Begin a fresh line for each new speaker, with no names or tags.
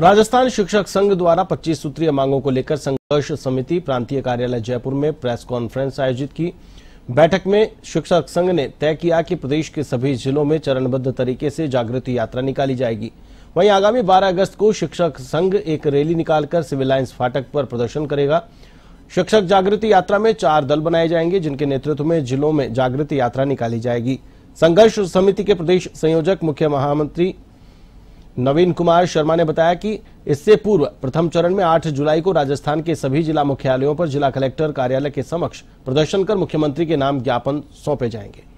राजस्थान शिक्षक संघ द्वारा 25 सूत्रीय मांगों को लेकर संघर्ष समिति प्रांतीय कार्यालय जयपुर में प्रेस कॉन्फ्रेंस आयोजित की बैठक में शिक्षक संघ ने तय किया कि प्रदेश के सभी जिलों में चरणबद्ध तरीके से जागृति यात्रा निकाली जाएगी वहीं आगामी 12 अगस्त को शिक्षक संघ एक रैली निकालकर सिविल लाइन्स फाटक पर प्रदर्शन करेगा शिक्षक जागृति यात्रा में चार दल बनाए जाएंगे जिनके नेतृत्व में जिलों में जागृति यात्रा निकाली जाएगी संघर्ष समिति के प्रदेश संयोजक मुख्य महामंत्री नवीन कुमार शर्मा ने बताया कि इससे पूर्व प्रथम चरण में 8 जुलाई को राजस्थान के सभी जिला मुख्यालयों पर जिला कलेक्टर कार्यालय के समक्ष प्रदर्शन कर मुख्यमंत्री के नाम ज्ञापन सौंपे जाएंगे